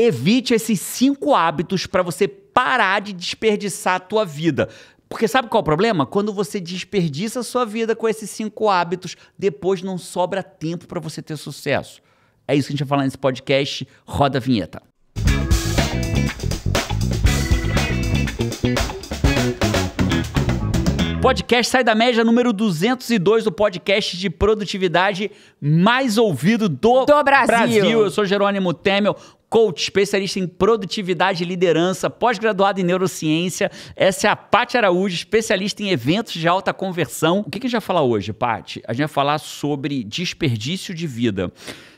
Evite esses cinco hábitos para você parar de desperdiçar a tua vida. Porque sabe qual é o problema? Quando você desperdiça a sua vida com esses cinco hábitos, depois não sobra tempo para você ter sucesso. É isso que a gente vai falar nesse podcast. Roda a vinheta. Podcast Sai da Média número 202, do podcast de produtividade mais ouvido do, do Brasil. Brasil. Eu sou Jerônimo Temel, coach, especialista em produtividade e liderança, pós graduado em neurociência. Essa é a Paty Araújo, especialista em eventos de alta conversão. O que, que a gente vai falar hoje, Paty? A gente vai falar sobre desperdício de vida.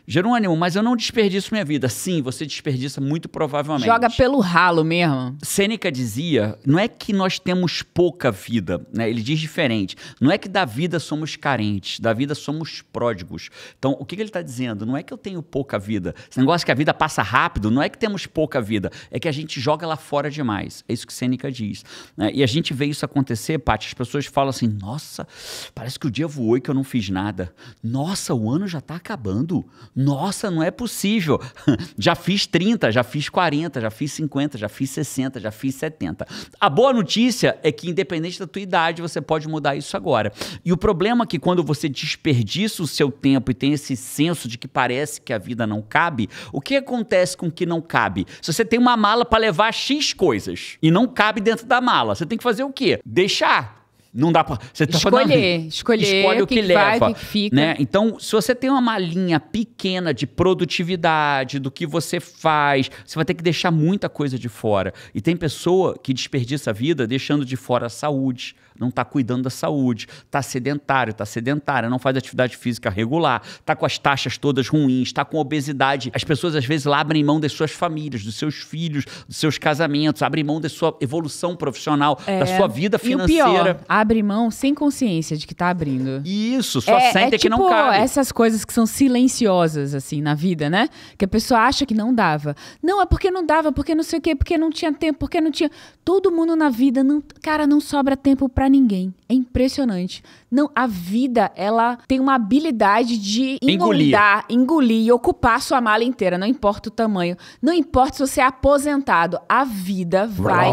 Jerônimo, mas eu não desperdiço minha vida. Sim, você desperdiça muito provavelmente. Joga pelo ralo mesmo. Sêneca dizia, não é que nós temos pouca vida, né? Ele diz diferente. Não é que da vida somos carentes, da vida somos pródigos. Então, o que, que ele está dizendo? Não é que eu tenho pouca vida. Esse negócio que a vida passa rápido, não é que temos pouca vida, é que a gente joga lá fora demais. É isso que Sêneca diz. Né? E a gente vê isso acontecer, Paty, as pessoas falam assim, nossa, parece que o dia voou e que eu não fiz nada. Nossa, o ano já está acabando. Nossa, não é possível. Já fiz 30, já fiz 40, já fiz 50, já fiz 60, já fiz 70. A boa notícia é que, independente da tua idade, você pode mudar isso agora. E o problema é que quando você desperdiça o seu tempo e tem esse senso de que parece que a vida não cabe, o que acontece com o que não cabe? Se você tem uma mala para levar X coisas e não cabe dentro da mala, você tem que fazer o quê? Deixar não dá para você tá escolher, assim, escolher, escolhe o que, que, que leva, vai, que fica. né? Então, se você tem uma malinha pequena de produtividade do que você faz, você vai ter que deixar muita coisa de fora. E tem pessoa que desperdiça a vida deixando de fora a saúde, não está cuidando da saúde, está sedentário, está sedentária, não faz atividade física regular, está com as taxas todas ruins, está com obesidade. As pessoas às vezes lá abrem mão das suas famílias, dos seus filhos, dos seus casamentos, abrem mão da sua evolução profissional, é, da sua vida financeira. E o pior, abre mão sem consciência de que está abrindo. Isso, só é, sente é que tipo não cabe. essas coisas que são silenciosas assim na vida, né? Que a pessoa acha que não dava. Não, é porque não dava, porque não sei o quê, porque não tinha tempo, porque não tinha. Todo mundo na vida, não, cara, não sobra tempo para ninguém. É impressionante. Não, a vida, ela tem uma habilidade de engolir, engolir e ocupar sua mala inteira, não importa o tamanho. Não importa se você é aposentado, a vida vai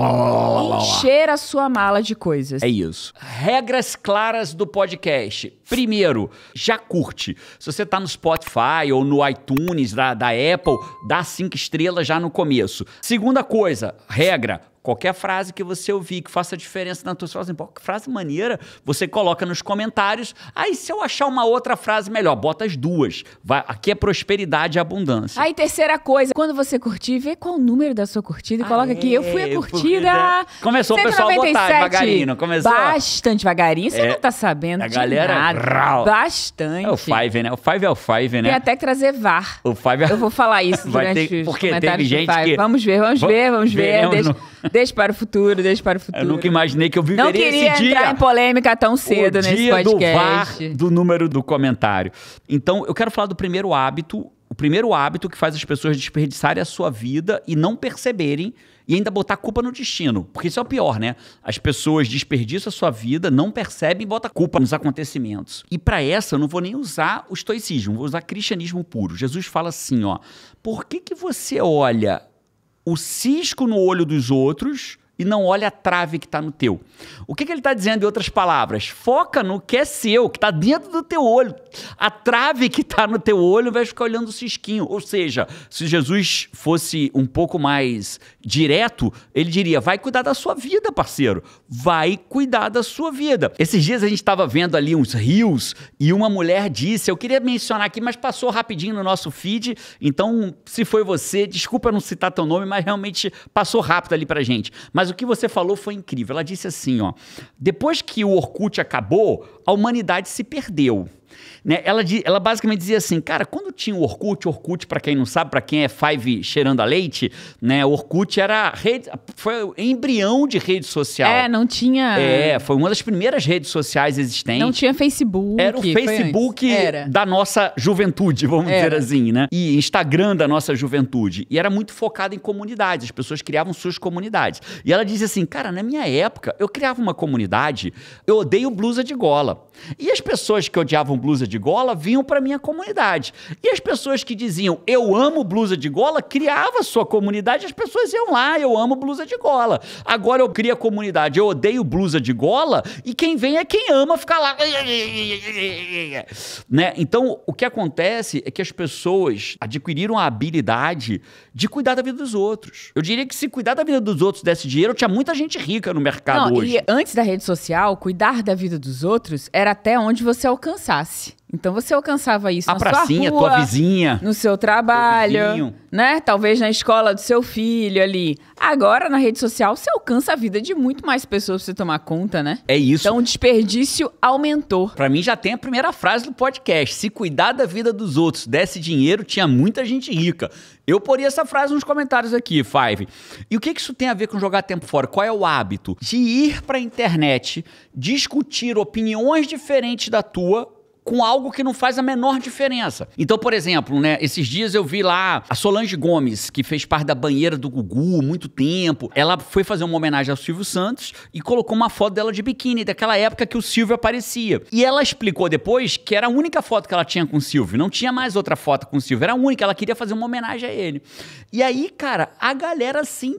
encher a sua mala de coisas. É isso. Regras claras do podcast. Primeiro, já curte. Se você tá no Spotify ou no iTunes da, da Apple, dá cinco estrelas já no começo. Segunda coisa, regra, Qualquer frase que você ouvir, que faça diferença na tua frase, assim, frase maneira, você coloca nos comentários. Aí, se eu achar uma outra frase melhor, bota as duas. Vai, aqui é prosperidade e abundância. Aí, terceira coisa, quando você curtir, vê qual o número da sua curtida e ah, coloca é, aqui. Eu fui a é, curtida. Porque... Né, começou o pessoal a botar devagarinho, começou? Bastante devagarinho. Você é, não tá sabendo. A galera. Nada. Bastante. É o Five, né? O Five é o Five, né? Tem até trazer VAR. O Five é... Eu vou falar isso durante ter, os porque comentários teve gente Que... Vamos ver, vamos ver, vamos ver. Veremos, deixa... Deixa para o futuro, deixa para o futuro. Eu nunca imaginei que eu viveria esse dia. Não queria entrar em polêmica tão cedo o nesse dia podcast. Do, VAR, do número do comentário. Então, eu quero falar do primeiro hábito, o primeiro hábito que faz as pessoas desperdiçarem a sua vida e não perceberem e ainda botar culpa no destino. Porque isso é o pior, né? As pessoas desperdiçam a sua vida, não percebem e botam culpa nos acontecimentos. E para essa, eu não vou nem usar o estoicismo, vou usar cristianismo puro. Jesus fala assim, ó: "Por que que você olha o cisco no olho dos outros e não olha a trave que está no teu. O que, que ele está dizendo em outras palavras? Foca no que é seu, que está dentro do teu olho. A trave que está no teu olho vai ficar olhando o cisquinho. Ou seja, se Jesus fosse um pouco mais direto, ele diria: vai cuidar da sua vida, parceiro. Vai cuidar da sua vida. Esses dias a gente estava vendo ali uns rios e uma mulher disse: eu queria mencionar aqui, mas passou rapidinho no nosso feed. Então, se foi você, desculpa não citar teu nome, mas realmente passou rápido ali para gente. Mas mas o que você falou foi incrível. Ela disse assim, ó: "Depois que o Orkut acabou, a humanidade se perdeu. Né? Ela, ela basicamente dizia assim, cara, quando tinha o Orkut, Orkut, para quem não sabe, para quem é Five cheirando a leite, né? Orkut era rede, foi o embrião de rede social. É, não tinha. É, foi uma das primeiras redes sociais existentes. Não tinha Facebook. Era o Facebook da nossa juventude, vamos era. dizer assim, né? E Instagram da nossa juventude. E era muito focado em comunidades. As pessoas criavam suas comunidades. E ela dizia assim, cara, na minha época eu criava uma comunidade, eu odeio blusa de gola. E as pessoas que odiavam usavam blusa de gola vinham para minha comunidade. E as pessoas que diziam eu amo blusa de gola criava sua comunidade, as pessoas iam lá, eu amo blusa de gola. Agora eu crio a comunidade, eu odeio blusa de gola e quem vem é quem ama ficar lá. Né? Então, o que acontece é que as pessoas adquiriram a habilidade de cuidar da vida dos outros. Eu diria que se cuidar da vida dos outros desse dinheiro, tinha muita gente rica no mercado Não, hoje. E antes da rede social, cuidar da vida dos outros era até onde você alcançasse. Então você alcançava isso a na pracinha, sua rua, tua vizinha, no seu trabalho, né? Talvez na escola do seu filho ali. Agora na rede social você alcança a vida de muito mais pessoas pra você tomar conta, né? É isso. Então o desperdício aumentou. Para mim já tem a primeira frase do podcast: se cuidar da vida dos outros desse dinheiro, tinha muita gente rica. Eu poria essa frase nos comentários aqui, Five. E o que, que isso tem a ver com jogar tempo fora? Qual é o hábito de ir para a internet discutir opiniões diferentes da tua com algo que não faz a menor diferença. Então, por exemplo, né, esses dias eu vi lá a Solange Gomes, que fez parte da banheira do Gugu muito tempo. Ela foi fazer uma homenagem ao Silvio Santos e colocou uma foto dela de biquíni, daquela época que o Silvio aparecia. E ela explicou depois que era a única foto que ela tinha com o Silvio, não tinha mais outra foto com o Silvio, era a única, ela queria fazer uma homenagem a ele. E aí, cara, a galera assim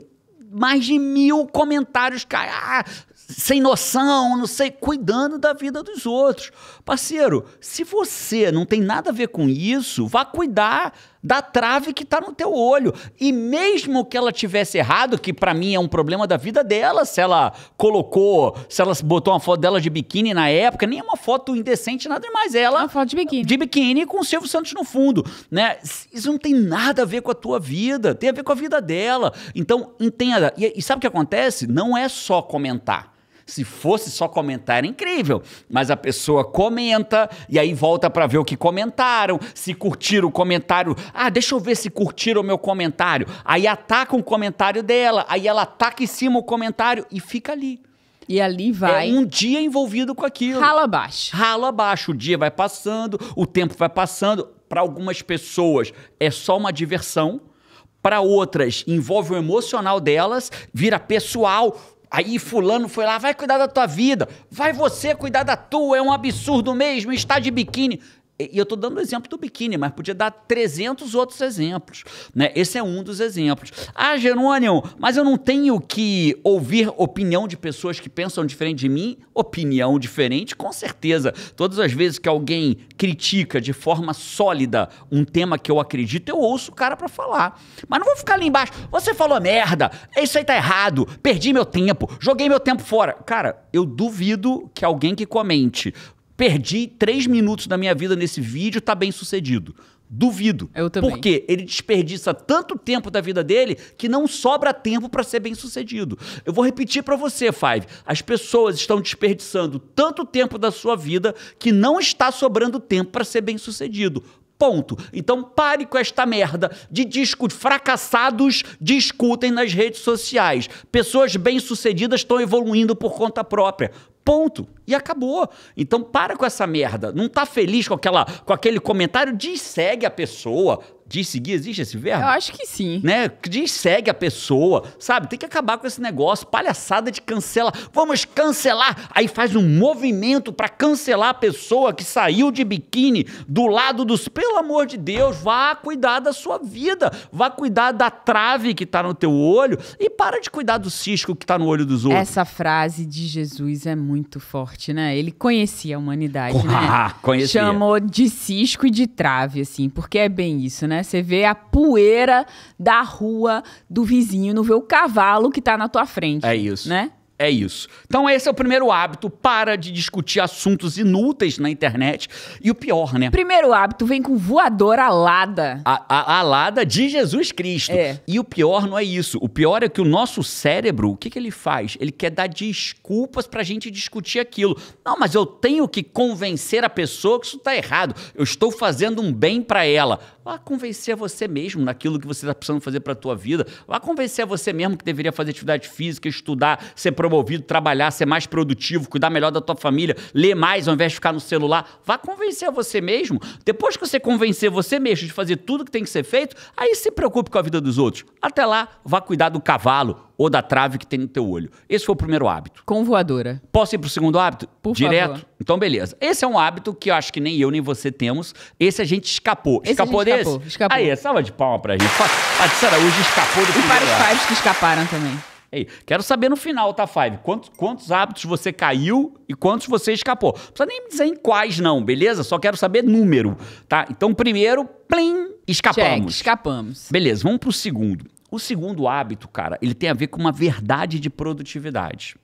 mais de mil comentários, cara. Ah, sem noção, não sei, cuidando da vida dos outros. Parceiro, se você não tem nada a ver com isso, vá cuidar da trave que está no teu olho. E mesmo que ela tivesse errado, que para mim é um problema da vida dela, se ela colocou, se ela botou uma foto dela de biquíni na época, nem é uma foto indecente, nada mais. É ela uma foto de biquíni. De biquíni com o Silvio Santos no fundo, né? Isso não tem nada a ver com a tua vida, tem a ver com a vida dela. Então, entenda. E, e sabe o que acontece? Não é só comentar. Se fosse só comentar, era incrível. Mas a pessoa comenta e aí volta para ver o que comentaram, se curtiram o comentário. Ah, deixa eu ver se curtiram o meu comentário. Aí ataca um comentário dela, aí ela ataca em cima o comentário e fica ali. E ali é vai. É um dia envolvido com aquilo. Rala abaixo. Rala abaixo. O dia vai passando, o tempo vai passando. Para algumas pessoas é só uma diversão. Para outras, envolve o emocional delas, vira pessoal Aí fulano foi lá, vai cuidar da tua vida, vai você cuidar da tua, é um absurdo mesmo, está de biquíni. E eu estou dando o exemplo do biquíni, mas podia dar 300 outros exemplos. Né? Esse é um dos exemplos. Ah, Jerônimo, mas eu não tenho que ouvir opinião de pessoas que pensam diferente de mim? Opinião diferente, com certeza. Todas as vezes que alguém critica de forma sólida um tema que eu acredito, eu ouço o cara para falar. Mas não vou ficar ali embaixo. Você falou merda, é isso aí tá errado, perdi meu tempo, joguei meu tempo fora. Cara, eu duvido que alguém que comente Perdi três minutos da minha vida nesse vídeo, tá bem sucedido. Duvido. Eu também. Porque ele desperdiça tanto tempo da vida dele que não sobra tempo para ser bem sucedido. Eu vou repetir para você, Five. As pessoas estão desperdiçando tanto tempo da sua vida que não está sobrando tempo para ser bem sucedido. Ponto. Então pare com esta merda de disco fracassados discutem nas redes sociais. Pessoas bem-sucedidas estão evoluindo por conta própria. Ponto. E acabou. Então para com essa merda. Não tá feliz com aquela com aquele comentário? Diz segue a pessoa. De seguir, existe esse verbo? Eu acho que sim. Né? De segue a pessoa, sabe? Tem que acabar com esse negócio, palhaçada de cancela. Vamos cancelar! Aí faz um movimento para cancelar a pessoa que saiu de biquíni do lado dos. Pelo amor de Deus, vá cuidar da sua vida, vá cuidar da trave que tá no teu olho e para de cuidar do cisco que tá no olho dos outros. Essa frase de Jesus é muito forte, né? Ele conhecia a humanidade, ah, né? Conhecia. Chamou de cisco e de trave, assim, porque é bem isso, né? né? Você vê a poeira da rua do vizinho, não vê o cavalo que tá na tua frente. É isso. Né? É isso. Então esse é o primeiro hábito. Para de discutir assuntos inúteis na internet. E o pior, né? Primeiro hábito vem com voadora alada. A, a, alada de Jesus Cristo. É. E o pior não é isso. O pior é que o nosso cérebro, o que, que ele faz? Ele quer dar desculpas pra gente discutir aquilo. Não, mas eu tenho que convencer a pessoa que isso tá errado. Eu estou fazendo um bem para ela. Vá convencer você mesmo naquilo que você tá precisando fazer pra tua vida. Vá convencer você mesmo que deveria fazer atividade física, estudar, ser profissional promovido, trabalhar, ser mais produtivo, cuidar melhor da tua família, ler mais ao invés de ficar no celular. Vá convencer você mesmo. Depois que você convencer você mesmo de fazer tudo que tem que ser feito, aí se preocupe com a vida dos outros. Até lá, vá cuidar do cavalo ou da trave que tem no teu olho. Esse foi o primeiro hábito. Com voadora. Posso ir pro segundo hábito? Por Direto? Favor. Então, beleza. Esse é um hábito que eu acho que nem eu nem você temos. Esse a gente escapou. Esse escapou gente desse? Escapou. escapou. Aí, salva de palma pra gente. A Sara hoje escapou do E para os pais que escaparam também. Ei, quero saber no final, tá, Five? Quantos, quantos hábitos você caiu e quantos você escapou? Não precisa nem me dizer em quais, não, beleza? Só quero saber número, tá? Então, primeiro, plim, escapamos. Check, escapamos. Beleza, vamos pro segundo. O segundo hábito, cara, ele tem a ver com uma verdade de produtividade.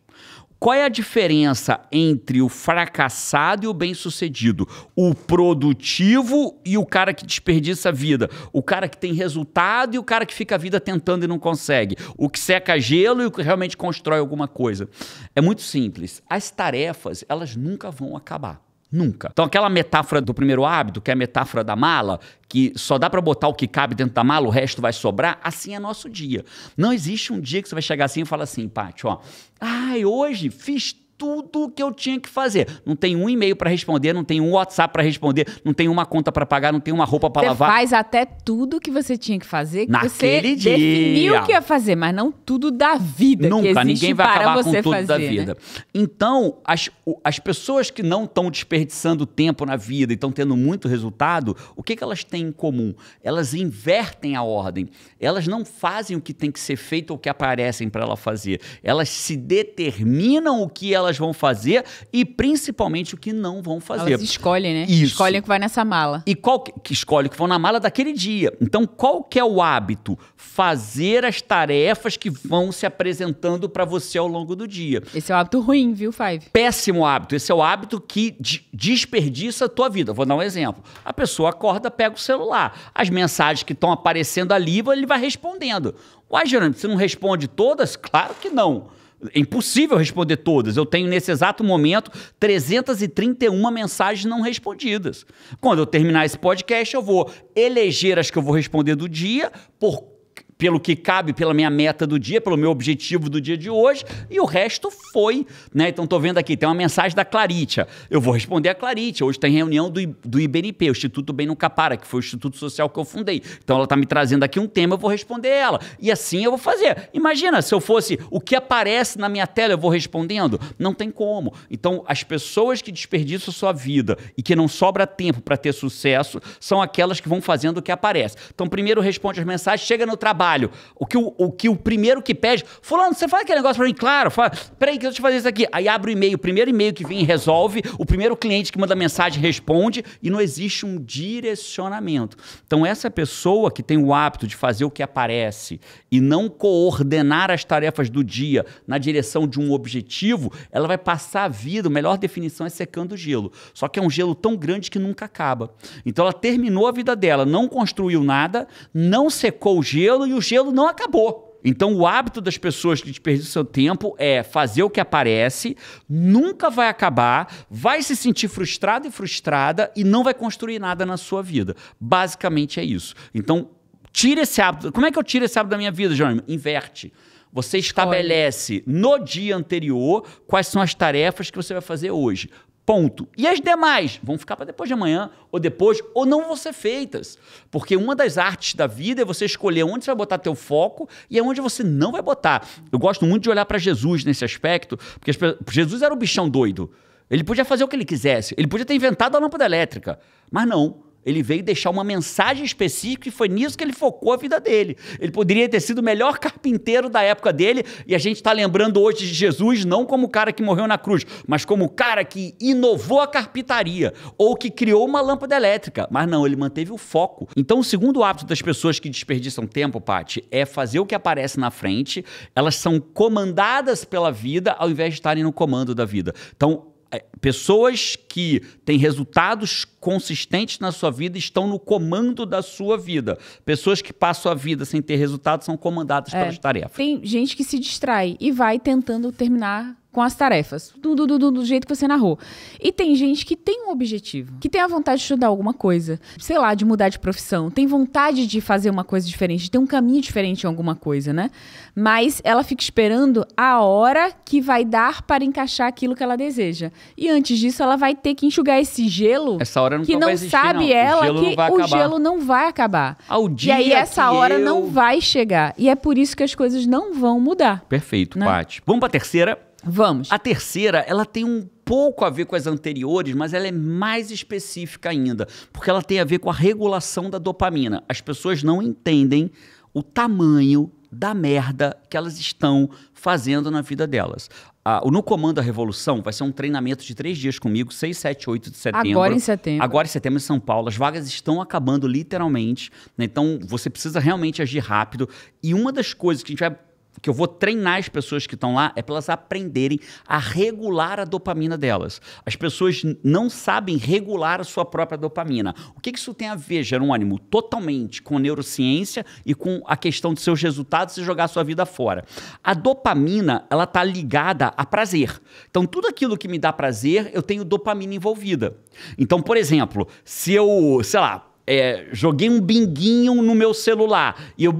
Qual é a diferença entre o fracassado e o bem-sucedido? O produtivo e o cara que desperdiça a vida. O cara que tem resultado e o cara que fica a vida tentando e não consegue. O que seca gelo e o que realmente constrói alguma coisa. É muito simples. As tarefas, elas nunca vão acabar. Nunca. Então, aquela metáfora do primeiro hábito, que é a metáfora da mala, que só dá para botar o que cabe dentro da mala, o resto vai sobrar, assim é nosso dia. Não existe um dia que você vai chegar assim e falar assim, Paty, ó, ai, hoje fiz tudo que eu tinha que fazer. Não tem um e-mail para responder, não tem um WhatsApp para responder, não tem uma conta para pagar, não tem uma roupa para lavar. Faz até tudo que você tinha que fazer, que Naquele você dia. definiu o que ia fazer, mas não tudo da vida. Nunca, ninguém vai acabar com tudo fazer, da vida. Né? Então, as, as pessoas que não estão desperdiçando tempo na vida e estão tendo muito resultado, o que, que elas têm em comum? Elas invertem a ordem. Elas não fazem o que tem que ser feito ou o que aparecem para ela fazer. Elas se determinam o que elas elas vão fazer e principalmente o que não vão fazer. Elas escolhem, né? Isso. Escolhem o que vai nessa mala. E qual que, que escolhe o que vão na mala daquele dia. Então, qual que é o hábito? Fazer as tarefas que vão se apresentando para você ao longo do dia. Esse é o hábito ruim, viu, Five? Péssimo hábito. Esse é o hábito que desperdiça a tua vida. Vou dar um exemplo. A pessoa acorda, pega o celular. As mensagens que estão aparecendo ali, ele vai respondendo. Uai, Gerônimo, você não responde todas? Claro que não. É impossível responder todas. Eu tenho, nesse exato momento, 331 mensagens não respondidas. Quando eu terminar esse podcast, eu vou eleger as que eu vou responder do dia, por pelo que cabe, pela minha meta do dia, pelo meu objetivo do dia de hoje, e o resto foi, né? Então tô vendo aqui, tem uma mensagem da Claritia. Eu vou responder a Claritia. Hoje tem reunião do, do IBNP, o Instituto Bem no Capara, que foi o instituto social que eu fundei. Então ela tá me trazendo aqui um tema, eu vou responder ela. E assim eu vou fazer. Imagina se eu fosse o que aparece na minha tela, eu vou respondendo. Não tem como. Então as pessoas que desperdiçam sua vida e que não sobra tempo para ter sucesso são aquelas que vão fazendo o que aparece. Então primeiro responde as mensagens, chega no trabalho trabalho. O que o, o, que o primeiro que pede, fulano, você faz aquele negócio pra mim? Claro, fala, peraí que eu te fazer isso aqui. Aí abre o e-mail, o primeiro e-mail que vem resolve, o primeiro cliente que manda mensagem responde e não existe um direcionamento. Então essa pessoa que tem o hábito de fazer o que aparece e não coordenar as tarefas do dia na direção de um objetivo, ela vai passar a vida, a melhor definição é secando o gelo. Só que é um gelo tão grande que nunca acaba. Então ela terminou a vida dela, não construiu nada, não secou o gelo e o gelo não acabou. Então, o hábito das pessoas que desperdiçam seu tempo é fazer o que aparece, nunca vai acabar, vai se sentir frustrado e frustrada e não vai construir nada na sua vida. Basicamente é isso. Então, tira esse hábito. Como é que eu tiro esse hábito da minha vida, Jerônimo? Inverte. Você estabelece no dia anterior quais são as tarefas que você vai fazer hoje. Ponto. E as demais vão ficar para depois de amanhã, ou depois, ou não vão ser feitas. Porque uma das artes da vida é você escolher onde você vai botar teu foco e onde você não vai botar. Eu gosto muito de olhar para Jesus nesse aspecto, porque Jesus era um bichão doido. Ele podia fazer o que ele quisesse, ele podia ter inventado a lâmpada elétrica, mas não. Ele veio deixar uma mensagem específica e foi nisso que ele focou a vida dele. Ele poderia ter sido o melhor carpinteiro da época dele e a gente está lembrando hoje de Jesus não como o cara que morreu na cruz, mas como o cara que inovou a carpintaria ou que criou uma lâmpada elétrica. Mas não, ele manteve o foco. Então, o segundo hábito das pessoas que desperdiçam tempo, Pati, é fazer o que aparece na frente. Elas são comandadas pela vida ao invés de estarem no comando da vida. Então, é, pessoas que têm resultados consistentes na sua vida estão no comando da sua vida. Pessoas que passam a vida sem ter resultado são comandadas é, pelas tarefas. Tem gente que se distrai e vai tentando terminar com as tarefas, do, do, do, do, jeito que você narrou. E tem gente que tem um objetivo, que tem a vontade de estudar alguma coisa, sei lá, de mudar de profissão, tem vontade de fazer uma coisa diferente, de ter um caminho diferente em alguma coisa, né? Mas ela fica esperando a hora que vai dar para encaixar aquilo que ela deseja. E antes disso, ela vai ter que enxugar esse gelo essa hora não que não existir, sabe não. ela que o gelo não vai acabar. Ao ah, dia e aí essa hora eu... não vai chegar. E é por isso que as coisas não vão mudar. Perfeito, né? Paty. Vamos para a terceira. Vamos. A terceira, ela tem um pouco a ver com as anteriores, mas ela é mais específica ainda, porque ela tem a ver com a regulação da dopamina. As pessoas não entendem o tamanho da merda que elas estão fazendo na vida delas. Ah, o No Comando da Revolução vai ser um treinamento de três dias comigo, 6, 7, 8 de setembro. Agora em setembro. Agora em setembro em São Paulo. As vagas estão acabando literalmente. Né? Então você precisa realmente agir rápido. E uma das coisas que a gente vai que eu vou treinar as pessoas que estão lá é para elas aprenderem a regular a dopamina delas. As pessoas não sabem regular a sua própria dopamina. O que, que isso tem a ver, Jerônimo? Totalmente com neurociência e com a questão de seus resultados e jogar a sua vida fora. A dopamina, ela está ligada a prazer. Então, tudo aquilo que me dá prazer, eu tenho dopamina envolvida. Então, por exemplo, se eu, sei lá, é, joguei um binguinho no meu celular e eu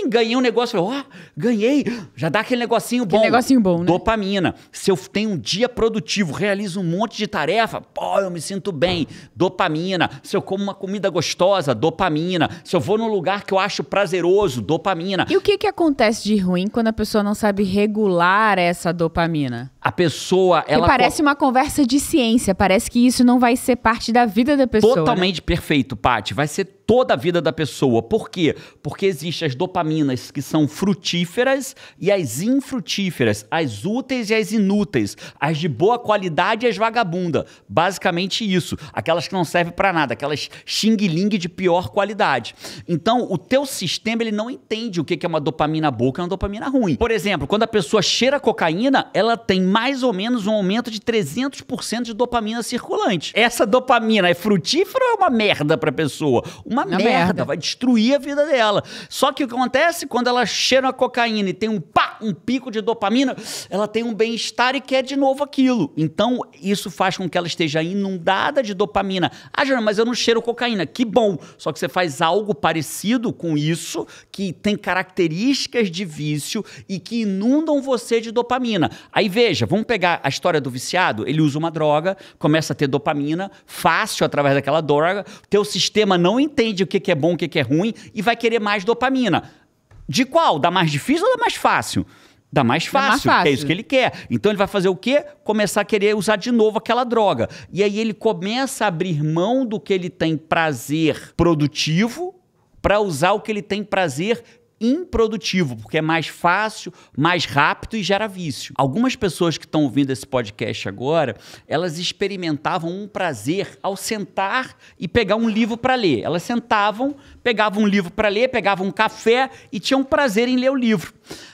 Plim, ganhei um negócio. Ó, oh, ganhei. Já dá aquele negocinho bom. Aquele negocinho bom, né? Dopamina. Se eu tenho um dia produtivo, realizo um monte de tarefa, pô, eu me sinto bem. Dopamina. Se eu como uma comida gostosa, dopamina. Se eu vou num lugar que eu acho prazeroso, dopamina. E o que, que acontece de ruim quando a pessoa não sabe regular essa dopamina? A pessoa, ela. ela. parece uma conversa de ciência, parece que isso não vai ser parte da vida da pessoa. Né? Totalmente né? perfeito, Paty. Vai ser toda a vida da pessoa. Por quê? Porque existem as dopaminas que são frutíferas e as infrutíferas, as úteis e as inúteis, as de boa qualidade e as vagabunda. Basicamente isso. Aquelas que não servem para nada, aquelas xing-ling de pior qualidade. Então, o teu sistema ele não entende o que é uma dopamina boa, e que é uma dopamina ruim. Por exemplo, quando a pessoa cheira cocaína, ela tem mais ou menos um aumento de 300% de dopamina circulante. Essa dopamina é frutífera ou é uma merda para pessoa? Uma uma, merda, merda, vai destruir a vida dela. Só que o que acontece quando ela cheira a cocaína e tem um pá, um pico de dopamina, ela tem um bem-estar e quer de novo aquilo. Então, isso faz com que ela esteja inundada de dopamina. Ah, Jana, mas eu não cheiro cocaína. Que bom! Só que você faz algo parecido com isso, que tem características de vício e que inundam você de dopamina. Aí veja, vamos pegar a história do viciado, ele usa uma droga, começa a ter dopamina, fácil através daquela droga, teu sistema não entende entende o que é bom, o que é ruim e vai querer mais dopamina. De qual? Da mais difícil ou da mais fácil? Dá mais fácil, Dá mais fácil. é isso que ele quer. Então ele vai fazer o quê? Começar a querer usar de novo aquela droga. E aí ele começa a abrir mão do que ele tem prazer produtivo para usar o que ele tem prazer improdutivo, porque é mais fácil, mais rápido e gera vício. Algumas pessoas que estão ouvindo esse podcast agora, elas experimentavam um prazer ao sentar e pegar um livro para ler. Elas sentavam, pegavam um livro para ler, pegavam um café e tinham prazer em ler o livro.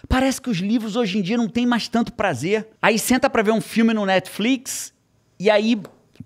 Parece que os livros hoje em dia não têm mais tanto prazer. Aí senta para ver um filme no Netflix e aí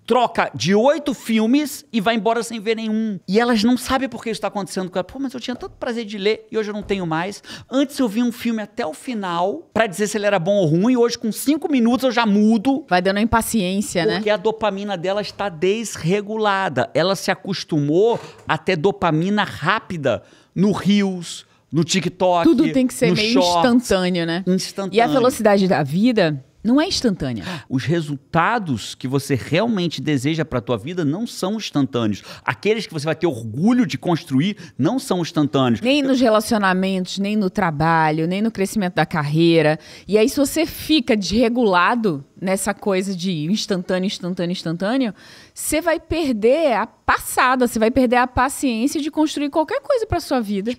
troca de oito filmes e vai embora sem ver nenhum. E elas não sabem por que isso está acontecendo com ela. Pô, mas eu tinha tanto prazer de ler e hoje eu não tenho mais. Antes eu vi um filme até o final para dizer se ele era bom ou ruim. Hoje, com cinco minutos, eu já mudo. Vai dando impaciência, porque né? Porque a dopamina dela está desregulada. Ela se acostumou a ter dopamina rápida no Rios. No TikTok. Tudo tem que ser meio shorts, instantâneo, né? Instantâneo. E a velocidade da vida não é instantânea. Os resultados que você realmente deseja para a tua vida não são instantâneos. Aqueles que você vai ter orgulho de construir não são instantâneos. Nem nos relacionamentos, nem no trabalho, nem no crescimento da carreira. E aí se você fica desregulado, nessa coisa de instantâneo, instantâneo, instantâneo, você vai perder a passada, você vai perder a paciência de construir qualquer coisa para sua vida.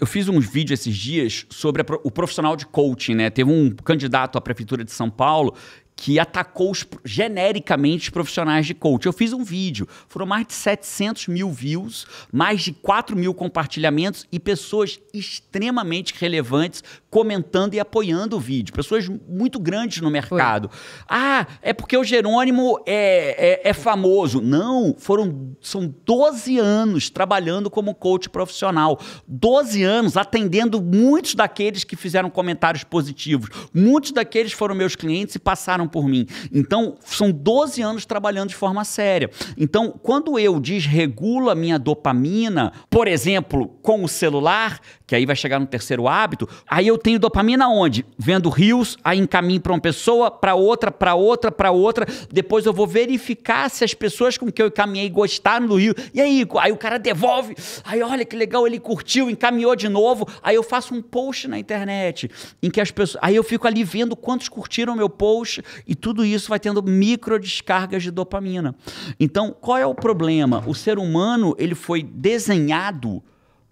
Eu fiz uns vídeos esses dias sobre o profissional de coaching, né? Teve um candidato à prefeitura de São Paulo que atacou os, genericamente os profissionais de coach. Eu fiz um vídeo, foram mais de 700 mil views, mais de 4 mil compartilhamentos e pessoas extremamente relevantes comentando e apoiando o vídeo. Pessoas muito grandes no mercado. Foi. Ah, é porque o Jerônimo é, é, é, famoso. Não, foram são 12 anos trabalhando como coach profissional. 12 anos atendendo muitos daqueles que fizeram comentários positivos. Muitos daqueles foram meus clientes e passaram passaram por mim. Então, são 12 anos trabalhando de forma séria. Então, quando eu desregulo a minha dopamina, por exemplo, com o celular, que aí vai chegar no terceiro hábito, aí eu tenho dopamina onde? Vendo rios, aí encaminho para uma pessoa, para outra, para outra, para outra. Depois eu vou verificar se as pessoas com que eu encaminhei gostaram do rio. E aí, aí o cara devolve. Aí olha que legal, ele curtiu, encaminhou de novo. Aí eu faço um post na internet em que as pessoas, aí eu fico ali vendo quantos curtiram meu post, e tudo isso vai tendo micro descargas de dopamina. Então, qual é o problema? O ser humano, ele foi desenhado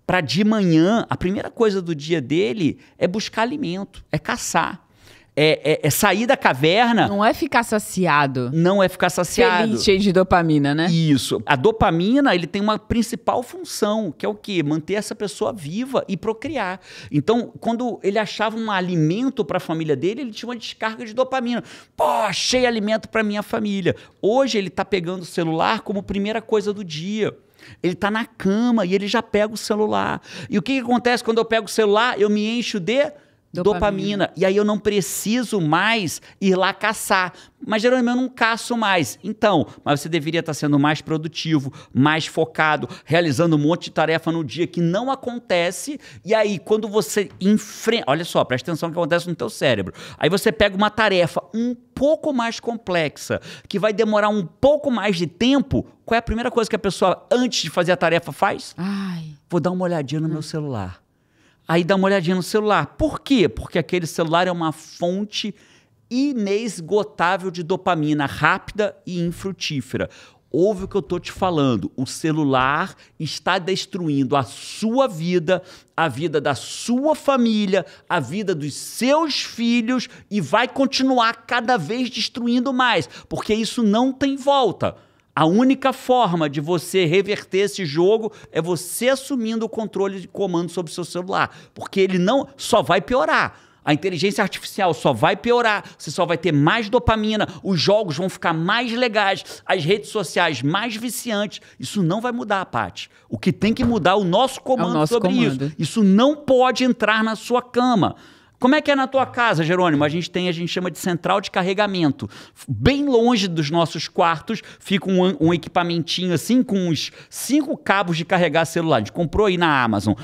para de manhã, a primeira coisa do dia dele é buscar alimento, é caçar. É, é, é, sair da caverna. Não é ficar saciado. Não é ficar saciado. Feliz, cheio de dopamina, né? Isso. A dopamina, ele tem uma principal função, que é o quê? Manter essa pessoa viva e procriar. Então, quando ele achava um alimento para a família dele, ele tinha uma descarga de dopamina. Pô, achei alimento para minha família. Hoje ele está pegando o celular como primeira coisa do dia. Ele está na cama e ele já pega o celular. E o que, que acontece quando eu pego o celular? Eu me encho de dopamina. dopamina. E aí eu não preciso mais ir lá caçar. Mas, geralmente eu não caço mais. Então, mas você deveria estar sendo mais produtivo, mais focado, realizando um monte de tarefa no dia que não acontece. E aí, quando você enfrenta... Olha só, presta atenção no que acontece no teu cérebro. Aí você pega uma tarefa um pouco mais complexa, que vai demorar um pouco mais de tempo. Qual é a primeira coisa que a pessoa, antes de fazer a tarefa, faz? Ai. Vou dar uma olhadinha no hum. meu celular. Aí dá uma olhadinha no celular. Por quê? Porque aquele celular é uma fonte inesgotável de dopamina rápida e infrutífera. Ouve o que eu estou te falando. O celular está destruindo a sua vida, a vida da sua família, a vida dos seus filhos e vai continuar cada vez destruindo mais, porque isso não tem volta. A única forma de você reverter esse jogo é você assumindo o controle de comando sobre o seu celular, porque ele não só vai piorar. A inteligência artificial só vai piorar, você só vai ter mais dopamina, os jogos vão ficar mais legais, as redes sociais mais viciantes. Isso não vai mudar, Paty. O que tem que mudar é o nosso comando é o nosso sobre comando. isso. Isso não pode entrar na sua cama. Como é que é na tua casa, Jerônimo? A gente tem, a gente chama de central de carregamento. Bem longe dos nossos quartos fica um, um equipamentinho assim com uns cinco cabos de carregar celular. A gente comprou aí na Amazon.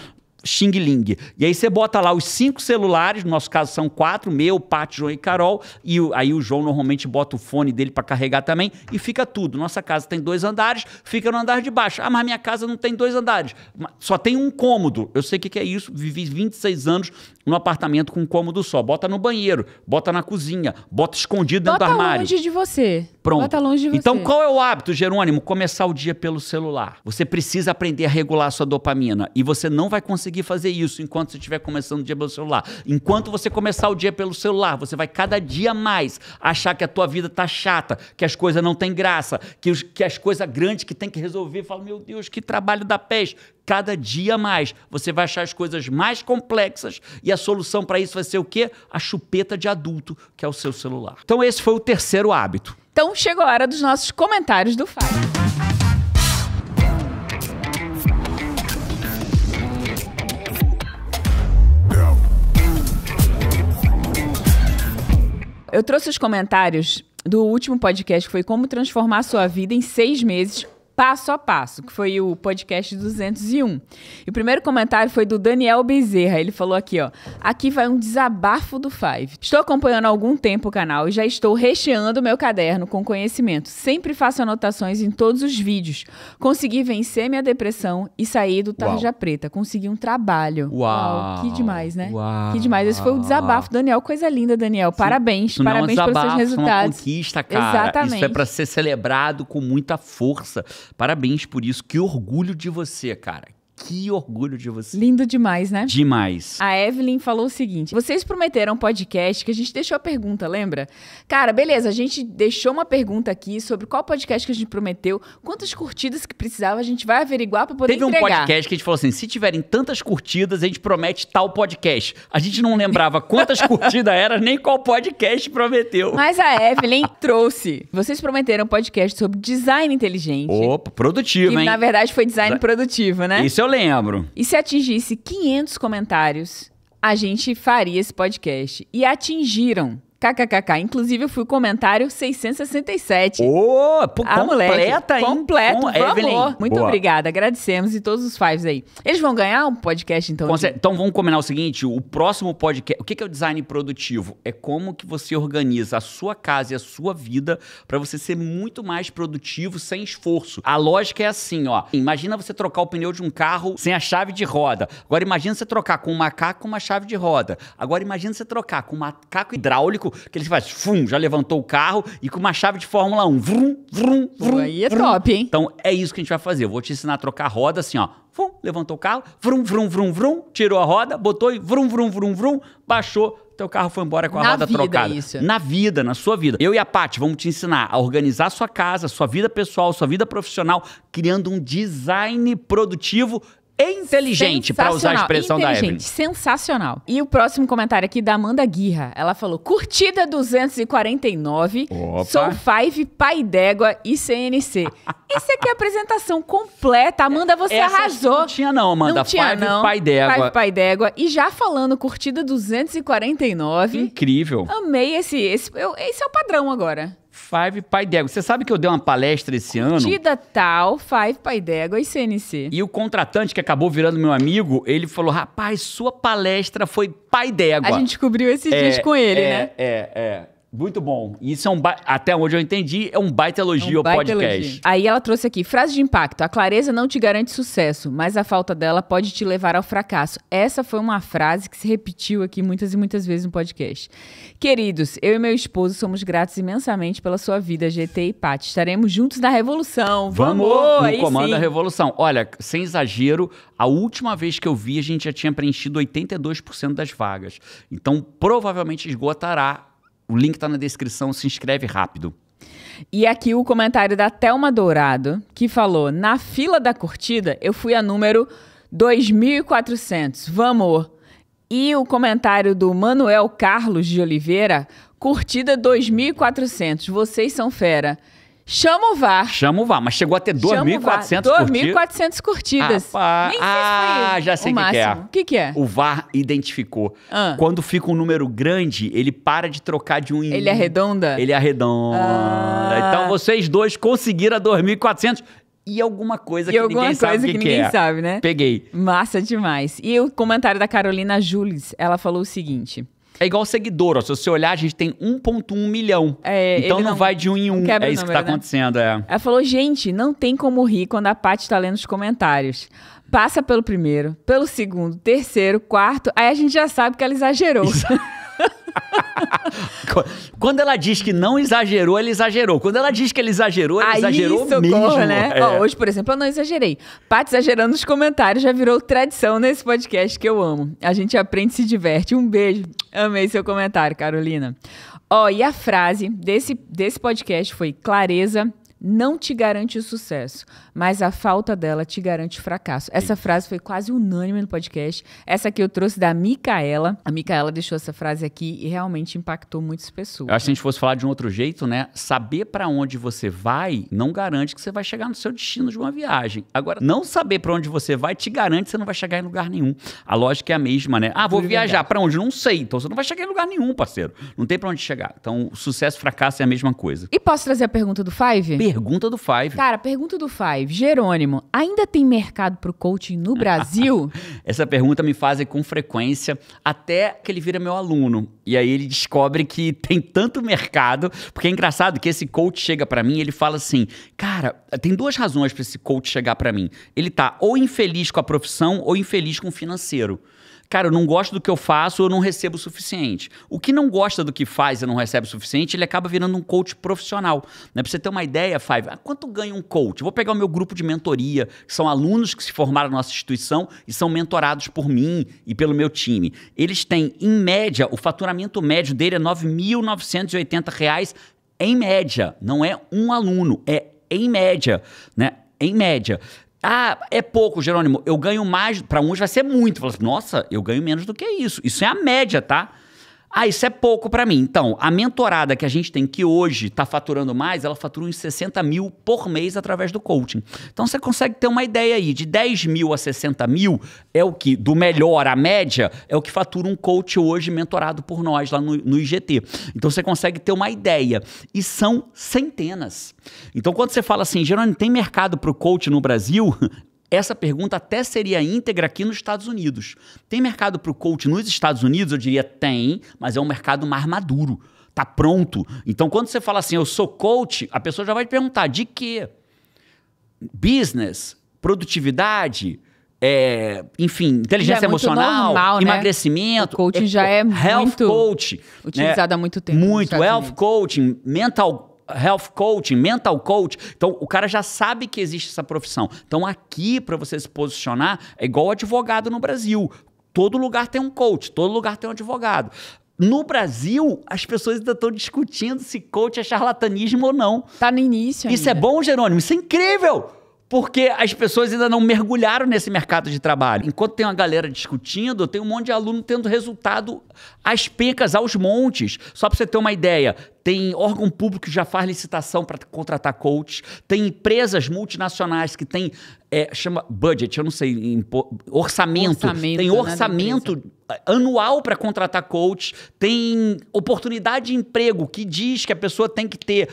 Xing Ling. E aí você bota lá os cinco celulares, no nosso caso são quatro, meu, Pat, João e Carol, e aí o João normalmente bota o fone dele para carregar também, e fica tudo. Nossa casa tem dois andares, fica no andar de baixo. Ah, mas minha casa não tem dois andares, só tem um cômodo. Eu sei o que, que é isso, vivi 26 anos num apartamento com um cômodo só. Bota no banheiro, bota na cozinha, bota escondido dentro bota do armário. Bota longe de você. Pronto. Bota longe de você. Então qual é o hábito, Jerônimo? Começar o dia pelo celular. Você precisa aprender a regular a sua dopamina e você não vai conseguir fazer isso enquanto você estiver começando o dia pelo celular. Enquanto você começar o dia pelo celular, você vai cada dia mais achar que a tua vida tá chata, que as coisas não têm graça, que, os, que as coisas grandes que tem que resolver, fala, meu Deus, que trabalho da peste cada dia mais. Você vai achar as coisas mais complexas e a solução para isso vai ser o quê? A chupeta de adulto, que é o seu celular. Então esse foi o terceiro hábito. Então chegou a hora dos nossos comentários do Fábio. Eu trouxe os comentários do último podcast que foi Como Transformar Sua Vida em Seis Meses Passo a Passo, que foi o podcast 201. E o primeiro comentário foi do Daniel Bezerra. Ele falou aqui, ó. Aqui vai um desabafo do Five. Estou acompanhando há algum tempo o canal e já estou recheando meu caderno com conhecimento. Sempre faço anotações em todos os vídeos. Consegui vencer minha depressão e sair do Tarja Preta. Consegui um trabalho. Uau. Uau que demais, né? Uau. Que demais. Esse foi o desabafo, Daniel. Coisa linda, Daniel. Parabéns. Isso parabéns é um desabafo, pelos seus é resultados. uma conquista, cara. Exatamente. Isso é para ser celebrado com muita força. Parabéns por isso. Que orgulho de você, cara que orgulho de você. Lindo demais, né? Demais. A Evelyn falou o seguinte: vocês prometeram um podcast que a gente deixou a pergunta, lembra? Cara, beleza, a gente deixou uma pergunta aqui sobre qual podcast que a gente prometeu, quantas curtidas que precisava, a gente vai averiguar pra poder Teve entregar. Teve um podcast que a gente falou assim: se tiverem tantas curtidas, a gente promete tal podcast. A gente não lembrava quantas curtidas era, nem qual podcast prometeu. Mas a Evelyn trouxe. Vocês prometeram um podcast sobre design inteligente. Opa, produtivo, que, hein? Na verdade, foi design produtivo, né? Isso eu lembro. E se atingisse 500 comentários, a gente faria esse podcast. E atingiram KKKK. Inclusive, eu fui o comentário 667. Ô, oh, pô, completa, hein? Completo, Com... por favor. Muito Boa. obrigada. Agradecemos e todos os fives aí. Eles vão ganhar um podcast, então? De... Então, vamos combinar o seguinte. O próximo podcast... O que é o design produtivo? É como que você organiza a sua casa e a sua vida para você ser muito mais produtivo sem esforço. A lógica é assim, ó. Imagina você trocar o pneu de um carro sem a chave de roda. Agora, imagina você trocar com um macaco uma chave de roda. Agora, imagina você trocar com um macaco hidráulico que ele faz, fum, já levantou o carro e com uma chave de Fórmula 1. Vrum, vrum, vrum. Aí é vrum. top, hein? Então é isso que a gente vai fazer. Eu vou te ensinar a trocar a roda assim, ó. Fum, levantou o carro, vrum, vrum, vrum, vrum, tirou a roda, botou e vrum, vrum, vrum, vrum, baixou, teu carro foi embora com a na roda vida, trocada. Isso. Na vida, na sua vida. Eu e a Paty vamos te ensinar a organizar sua casa, sua vida pessoal, sua vida profissional, criando um design produtivo inteligente, para usar a expressão da Evelyn. Sensacional. E o próximo comentário aqui da Amanda Guirra. Ela falou: curtida 249, Opa. Soul 5, Pai d'Égua e CNC. Isso aqui é a apresentação completa. Amanda, você Essa arrasou. Não tinha, não, Amanda. Não tinha, Five, não. Pai d'Égua. Pai d'Égua. E já falando, curtida 249. Incrível. Amei esse. Esse, eu, esse é o padrão agora. Five pai Dégua. Você sabe que eu dei uma palestra esse Curtida ano? Curtida tal, Five Dégua e CNC. E o contratante que acabou virando meu amigo, ele falou, rapaz, sua palestra foi pai Dégua. A gente descobriu esses é, dias com ele, é, né? É, é, é. Muito bom. Isso é um ba... até onde eu entendi, é um baita elogio é um ao baita podcast. Elogio. Aí ela trouxe aqui, frase de impacto: "A clareza não te garante sucesso, mas a falta dela pode te levar ao fracasso". Essa foi uma frase que se repetiu aqui muitas e muitas vezes no podcast. Queridos, eu e meu esposo somos gratos imensamente pela sua vida, GT e Pat. Estaremos juntos na revolução. Vamos, no comando da revolução. Olha, sem exagero, a última vez que eu vi, a gente já tinha preenchido 82% das vagas. Então, provavelmente esgotará o link está na descrição, se inscreve rápido. E aqui o comentário da Thelma Dourado, que falou: Na fila da curtida, eu fui a número 2400. Vamos! E o comentário do Manuel Carlos de Oliveira: Curtida 2400. Vocês são fera. Chama o VAR. Chama o VAR, mas chegou a ter 2.400 curtidas. 2.400 curtidas. Ah, Nem ah, já sei o que, que, é. O que, que, é? O VAR identificou. Ah. Quando fica um número grande, ele para de trocar de um em Ele arredonda? Ele arredonda. Ah. Então vocês dois conseguiram 2.400 e alguma coisa e que alguma ninguém coisa sabe que, que, que ninguém é. sabe, né? Peguei. Massa demais. E o comentário da Carolina Jules, ela falou o seguinte: é igual seguidor, ó. Se você olhar, a gente tem 1.1 milhão. É, então não, não, vai de um em um. É isso número, que tá né? acontecendo, é. Ela falou, gente, não tem como rir quando a Paty tá lendo os comentários passa pelo primeiro, pelo segundo, terceiro, quarto, aí a gente já sabe que ela exagerou. Quando ela diz que não exagerou, ele exagerou. Quando ela diz que ele exagerou, ele Aí, exagerou socorro, mesmo. Né? É. Ó, hoje, por exemplo, eu não exagerei. Paty exagerando nos comentários já virou tradição nesse podcast que eu amo. A gente aprende e se diverte. Um beijo. Amei seu comentário, Carolina. Ó, e a frase desse, desse podcast foi clareza não te garante o sucesso, mas a falta dela te garante o fracasso. Essa Isso. frase foi quase unânime no podcast. Essa que eu trouxe da Micaela. A Micaela deixou essa frase aqui e realmente impactou muitas pessoas. Eu acho que se a gente fosse falar de um outro jeito, né? Saber para onde você vai não garante que você vai chegar no seu destino de uma viagem. Agora, não saber para onde você vai te garante que você não vai chegar em lugar nenhum. A lógica é a mesma, né? Ah, vou é viajar para onde? Não sei. Então você não vai chegar em lugar nenhum, parceiro. Não tem para onde chegar. Então, sucesso e fracasso é a mesma coisa. E posso trazer a pergunta do Five? pergunta do Five. Cara, pergunta do Five. Jerônimo, ainda tem mercado pro coaching no Brasil? Essa pergunta me fazem com frequência até que ele vira meu aluno. E aí ele descobre que tem tanto mercado, porque é engraçado que esse coach chega para mim, ele fala assim: "Cara, tem duas razões para esse coach chegar para mim. Ele tá ou infeliz com a profissão ou infeliz com o financeiro." cara, eu não gosto do que eu faço, eu não recebo o suficiente. O que não gosta do que faz e não recebe o suficiente, ele acaba virando um coach profissional. Né? Pra você ter uma ideia, Five, ah, quanto ganha um coach? vou pegar o meu grupo de mentoria, que são alunos que se formaram na nossa instituição e são mentorados por mim e pelo meu time. Eles têm, em média, o faturamento médio dele é R$ 9.980 em média. Não é um aluno, é em média, né? Em média. Ah, é pouco, Jerônimo. Eu ganho mais. Para uns vai ser muito. Assim, nossa, eu ganho menos do que isso. Isso é a média, tá? Ah, isso é pouco para mim. Então, a mentorada que a gente tem, que hoje está faturando mais, ela fatura uns 60 mil por mês através do coaching. Então, você consegue ter uma ideia aí. De 10 mil a 60 mil é o que, do melhor à média, é o que fatura um coach hoje mentorado por nós lá no, no IGT. Então, você consegue ter uma ideia. E são centenas. Então, quando você fala assim, Jerônimo, tem mercado para o coach no Brasil? essa pergunta até seria íntegra aqui nos Estados Unidos. Tem mercado para o coach nos Estados Unidos? Eu diria tem, mas é um mercado mais maduro. Tá pronto. Então, quando você fala assim, eu sou coach, a pessoa já vai te perguntar de quê? Business, produtividade, é, enfim, inteligência é emocional, normal, né? emagrecimento. O coaching é, já é health muito coach, né? utilizado há muito tempo. Muito, health coaching, mental health coaching, mental coach. Então, o cara já sabe que existe essa profissão. Então, aqui, para você se posicionar, é igual advogado no Brasil. Todo lugar tem um coach, todo lugar tem um advogado. No Brasil, as pessoas ainda estão discutindo se coach é charlatanismo ou não. Tá no início. Ainda. Isso é bom, Jerônimo? Isso é incrível! porque as pessoas ainda não mergulharam nesse mercado de trabalho. Enquanto tem uma galera discutindo, tem um monte de aluno tendo resultado às pecas, aos montes. Só para você ter uma ideia, tem órgão público que já faz licitação para contratar coach, tem empresas multinacionais que tem, é, chama budget, eu não sei, impo, orçamento, orçamento, tem né, orçamento anual para contratar coach, tem oportunidade de emprego que diz que a pessoa tem que ter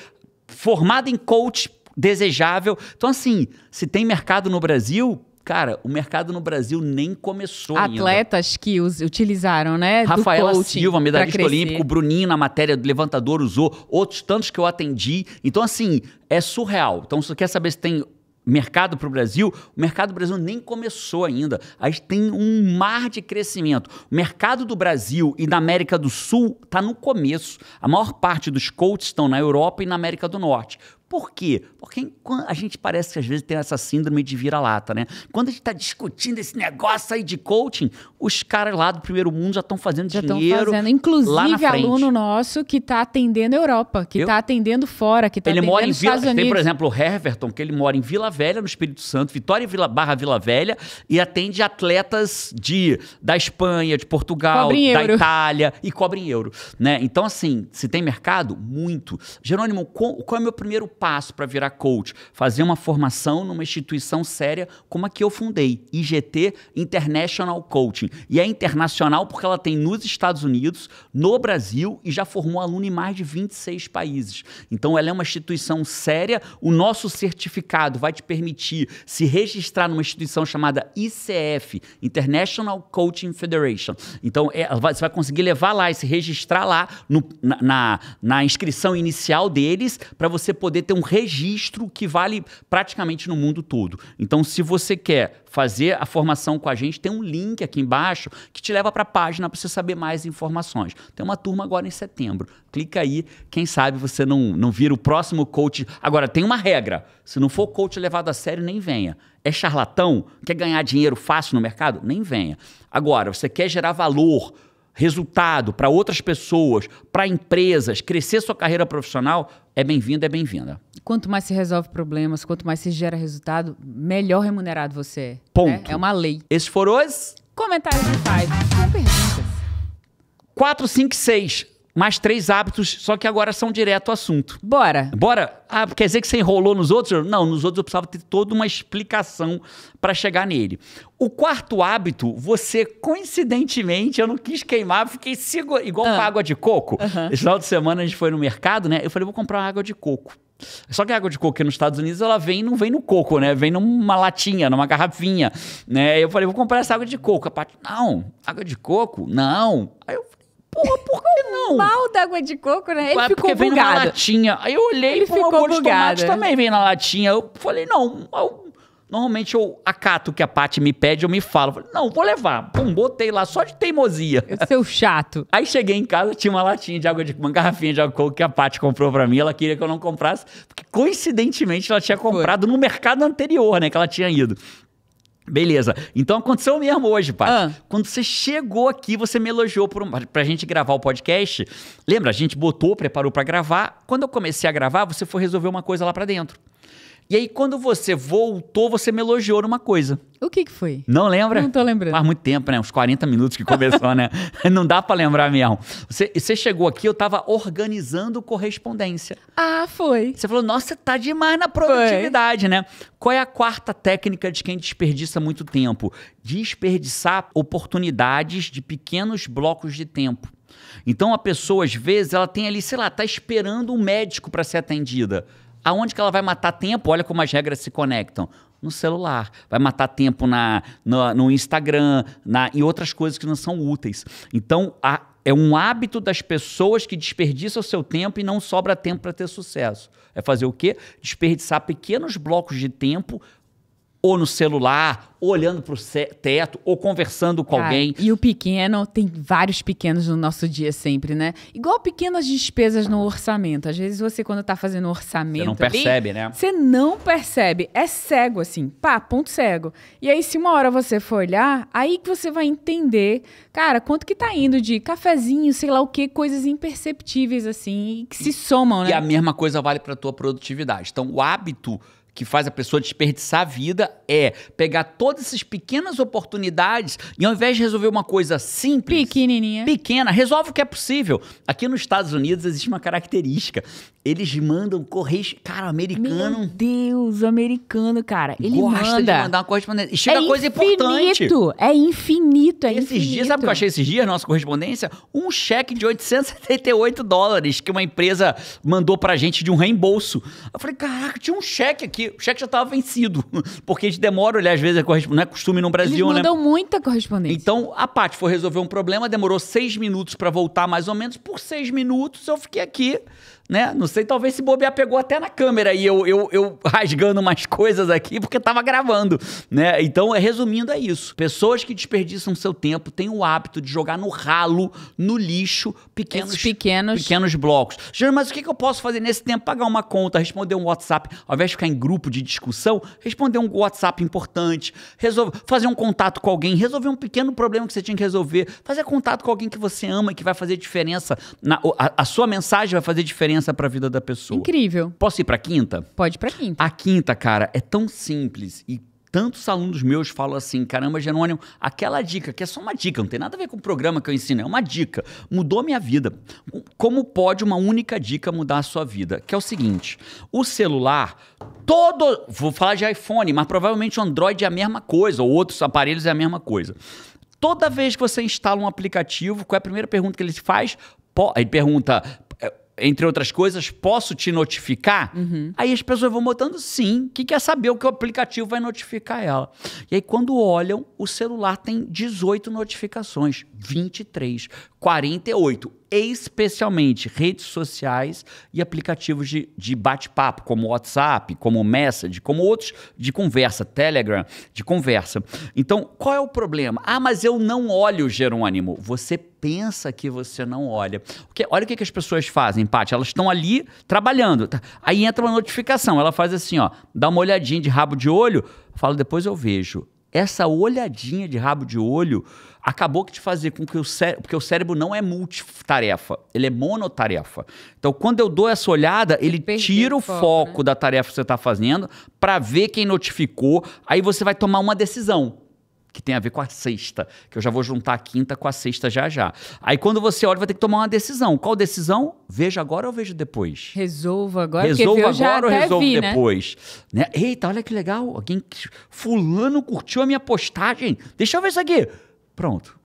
formada em coach desejável. Então, assim, se tem mercado no Brasil, Cara, o mercado no Brasil nem começou Atletas ainda. que os utilizaram, né? Rafaela Silva, medalhista olímpico, Bruninho na matéria do levantador usou, outros tantos que eu atendi. Então, assim, é surreal. Então, se você quer saber se tem mercado para o Brasil, o mercado do Brasil nem começou ainda. A gente tem um mar de crescimento. O mercado do Brasil e da América do Sul está no começo. A maior parte dos coaches estão na Europa e na América do Norte. Por quê? Porque a gente parece que às vezes tem essa síndrome de vira-lata, né? Quando a gente está discutindo esse negócio aí de coaching, os caras lá do primeiro mundo já estão fazendo já dinheiro. Fazendo. Inclusive, aluno nosso que está atendendo a Europa, que está atendendo fora, que está atendendo mora em Vila, Estados Unidos. Tem, por exemplo, o Herverton, que ele mora em Vila Velha, no Espírito Santo, Vitória Vila, barra Vila Velha, e atende atletas de da Espanha, de Portugal, da Itália e cobre em euro. Né? Então, assim, se tem mercado, muito. Jerônimo, qual, qual é o meu primeiro passo para virar coach? Fazer uma formação numa instituição séria como a que eu fundei, IGT International Coaching. E é internacional porque ela tem nos Estados Unidos, no Brasil e já formou aluno em mais de 26 países. Então ela é uma instituição séria. O nosso certificado vai te permitir se registrar numa instituição chamada ICF, International Coaching Federation. Então é, você vai conseguir levar lá e se registrar lá no, na, na, na inscrição inicial deles para você poder tem um registro que vale praticamente no mundo todo. Então, se você quer fazer a formação com a gente, tem um link aqui embaixo que te leva para a página para você saber mais informações. Tem uma turma agora em setembro. Clica aí, quem sabe você não, não vira o próximo coach. Agora, tem uma regra: se não for coach levado a sério, nem venha. É charlatão? Quer ganhar dinheiro fácil no mercado? Nem venha. Agora, você quer gerar valor resultado para outras pessoas, para empresas, crescer sua carreira profissional, é bem-vindo, é bem-vinda. Quanto mais se resolve problemas, quanto mais se gera resultado, melhor remunerado você é. Né? Ponto. Né? É uma lei. Esses foram os... Comentários de Five. Com perguntas. 4, 5, 6 mais três hábitos, só que agora são direto ao assunto. Bora. Bora? Ah, quer dizer que você enrolou nos outros? Não, nos outros eu precisava ter toda uma explicação para chegar nele. O quarto hábito, você coincidentemente, eu não quis queimar, fiquei seguro, igual ah. com água de coco. Uhum. Esse final de semana a gente foi no mercado, né? Eu falei, vou comprar uma água de coco. Só que a água de coco aqui nos Estados Unidos, ela vem, não vem no coco, né? Vem numa latinha, numa garrafinha, né? Eu falei, vou comprar essa água de coco. A parte, não, água de coco? Não. Aí eu porra, por que não? O mal d'água de coco, né? Ele é ficou bugado. Vem na latinha. Aí eu olhei, ele falei, ficou bugado. tomate né? também vem na latinha. Eu falei, não, eu, normalmente eu acato o que a Paty me pede, eu me falo. falei, não, vou levar. Pum, botei lá, só de teimosia. Seu chato. Aí cheguei em casa, tinha uma latinha de água de uma garrafinha de água de coco que a Paty comprou pra mim. Ela queria que eu não comprasse, porque coincidentemente ela tinha comprado Foi. no mercado anterior, né, que ela tinha ido. Beleza. Então aconteceu mesmo hoje, pai. Ah. Quando você chegou aqui, você me elogiou por um, pra gente gravar o podcast. Lembra? A gente botou, preparou para gravar. Quando eu comecei a gravar, você foi resolver uma coisa lá para dentro. E aí, quando você voltou, você me elogiou numa coisa. O que que foi? Não lembra? Não tô lembrando. Faz muito tempo, né? Uns 40 minutos que começou, né? Não dá para lembrar mesmo. Você, você, chegou aqui, eu tava organizando correspondência. Ah, foi. Você falou, nossa, tá demais na produtividade, foi. né? Qual é a quarta técnica de quem desperdiça muito tempo? Desperdiçar oportunidades de pequenos blocos de tempo. Então, a pessoa, às vezes, ela tem ali, sei lá, tá esperando um médico para ser atendida. Aonde que ela vai matar tempo? Olha como as regras se conectam. No celular, vai matar tempo na, no, no Instagram, na, em outras coisas que não são úteis. Então, a, é um hábito das pessoas que desperdiçam o seu tempo e não sobra tempo para ter sucesso. É fazer o quê? Desperdiçar pequenos blocos de tempo ou no celular, ou olhando para o teto, ou conversando com ah, alguém. E o pequeno, tem vários pequenos no nosso dia sempre, né? Igual pequenas despesas no orçamento. Às vezes você, quando está fazendo orçamento. Você não percebe, né? Você não percebe. É cego, assim. Pá, ponto cego. E aí, se uma hora você for olhar, aí que você vai entender, cara, quanto que tá indo de cafezinho, sei lá o que, coisas imperceptíveis, assim, que se somam, né? E a mesma coisa vale para tua produtividade. Então, o hábito que faz a pessoa desperdiçar a vida é pegar todas essas pequenas oportunidades e ao invés de resolver uma coisa simples, pequenininha, pequena, resolve o que é possível. Aqui nos Estados Unidos existe uma característica. Eles mandam correios, cara, americano. Meu Deus, o americano, cara, ele gosta manda. de mandar uma correspondência. E chega é coisa infinito, importante. É infinito, é esses infinito. Esses dias, sabe o que eu achei esses dias, nossa correspondência? Um cheque de 878 dólares que uma empresa mandou pra gente de um reembolso. Eu falei, caraca, tinha um cheque aqui o cheque já estava vencido, porque a gente demora, às vezes, a correspondência. Não é costume no Brasil, Eles né? mandam né? muita correspondência. Então, a parte foi resolver um problema, demorou seis minutos para voltar, mais ou menos. Por seis minutos, eu fiquei aqui né? Não sei, talvez se bobear pegou até na câmera e eu, eu, eu rasgando umas coisas aqui porque tava gravando, né? Então, resumindo, é isso. Pessoas que desperdiçam seu tempo têm o hábito de jogar no ralo, no lixo, pequenos, pequenos... pequenos blocos. Júnior, mas o que, que eu posso fazer nesse tempo? Pagar uma conta, responder um WhatsApp, ao invés de ficar em grupo de discussão, responder um WhatsApp importante, resolver, fazer um contato com alguém, resolver um pequeno problema que você tinha que resolver, fazer contato com alguém que você ama e que vai fazer diferença, na, a, a sua mensagem vai fazer diferença diferença para a vida da pessoa. Incrível. Posso ir para quinta? Pode para quinta. A quinta, cara, é tão simples e tantos alunos meus falam assim: caramba, Jerônimo, aquela dica, que é só uma dica, não tem nada a ver com o programa que eu ensino, é uma dica, mudou minha vida. Como pode uma única dica mudar a sua vida? Que é o seguinte: o celular, todo. Vou falar de iPhone, mas provavelmente o Android é a mesma coisa, ou outros aparelhos é a mesma coisa. Toda vez que você instala um aplicativo, qual é a primeira pergunta que ele faz? Ele pergunta: entre outras coisas, posso te notificar? Uhum. Aí as pessoas vão botando sim, que quer saber o que o aplicativo vai notificar ela. E aí, quando olham, o celular tem 18 notificações, 23, 48, especialmente redes sociais e aplicativos de, de bate-papo, como WhatsApp, como Message, como outros de conversa, Telegram, de conversa. Então, qual é o problema? Ah, mas eu não olho, Jerônimo. Você pensa que você não olha. olha o que, que as pessoas fazem, Paty. Elas estão ali trabalhando. Tá? Aí entra uma notificação. Ela faz assim, ó, dá uma olhadinha de rabo de olho, fala, depois eu vejo. Essa olhadinha de rabo de olho acabou que te fazer com que o cérebro. Porque o cérebro não é multitarefa, ele é monotarefa. Então, quando eu dou essa olhada, ele tira o foco, foco né? da tarefa que você está fazendo para ver quem notificou. Aí você vai tomar uma decisão que tem a ver com a sexta, que eu já vou juntar a quinta com a sexta já já. Aí quando você olha, vai ter que tomar uma decisão. Qual decisão? Veja agora ou veja depois? Resolva agora. Resolva agora ou resolva né? depois? Né? né? Eita, olha que legal. Alguém, fulano curtiu a minha postagem. Deixa eu ver isso aqui. Pronto.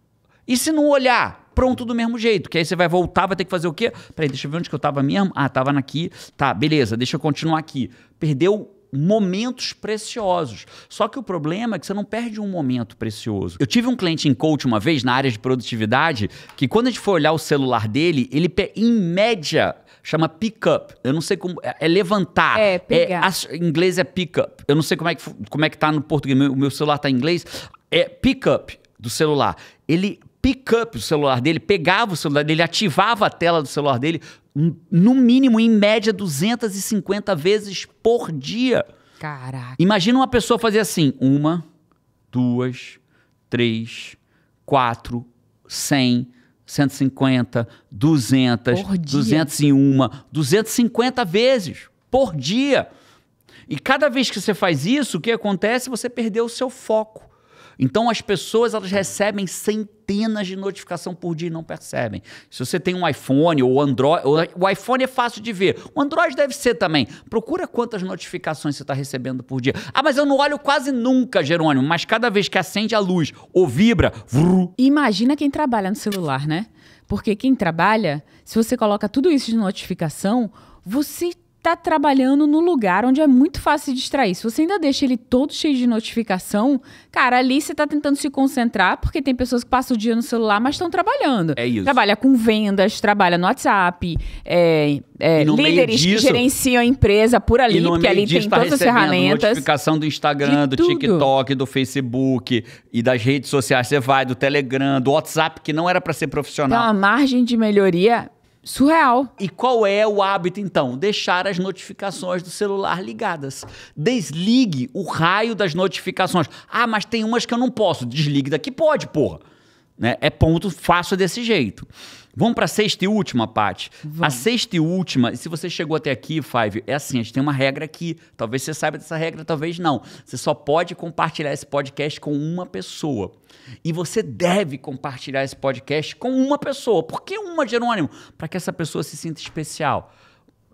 E se não olhar? Pronto do mesmo jeito, que aí você vai voltar, vai ter que fazer o quê? Peraí, deixa eu ver onde que eu tava mesmo. Ah, tava aqui. Tá, beleza, deixa eu continuar aqui. Perdeu momentos preciosos. Só que o problema é que você não perde um momento precioso. Eu tive um cliente em coach uma vez na área de produtividade que quando a gente foi olhar o celular dele, ele em média chama pick up. Eu não sei como é, é levantar. É, é pegar. É, em inglês é pick up. Eu não sei como é que como é que tá no português. Meu, meu celular tá em inglês. É pick up do celular. Ele pick-up o celular dele, pegava o celular dele, ativava a tela do celular dele, no mínimo, em média, 250 vezes por dia. Caraca. Imagina uma pessoa fazer assim: uma, duas, três, quatro, cem. 150, 200, 201, 250 vezes por dia. E cada vez que você faz isso, o que acontece? Você perdeu o seu foco. Então as pessoas elas recebem centenas de notificações por dia e não percebem. Se você tem um iPhone ou Android, o iPhone é fácil de ver. O Android deve ser também. Procura quantas notificações você está recebendo por dia. Ah, mas eu não olho quase nunca, Jerônimo. Mas cada vez que acende a luz ou vibra, vru. Imagina quem trabalha no celular, né? Porque quem trabalha, se você coloca tudo isso de notificação, você tá trabalhando no lugar onde é muito fácil se distrair. Se você ainda deixa ele todo cheio de notificação, cara, ali você tá tentando se concentrar, porque tem pessoas que passam o dia no celular, mas estão trabalhando. É isso. Trabalha com vendas, trabalha no WhatsApp, é, é, líderes disso, que gerenciam a empresa por ali, porque ali tem tá todas as ferramentas. notificação do Instagram, do TikTok, do Facebook e das redes sociais. Você vai do Telegram, do WhatsApp, que não era para ser profissional. Então, a margem de melhoria Surreal. E qual é o hábito, então? Deixar as notificações do celular ligadas. Desligue o raio das notificações. Ah, mas tem umas que eu não posso. Desligue daqui, pode, porra. Né? É ponto, faça desse jeito. Vamos para a sexta e última, Paty. A sexta e última, se você chegou até aqui, Five, é assim, a gente tem uma regra aqui. Talvez você saiba dessa regra, talvez não. Você só pode compartilhar esse podcast com uma pessoa. E você deve compartilhar esse podcast com uma pessoa. Por que uma, Jerônimo? Para que essa pessoa se sinta especial.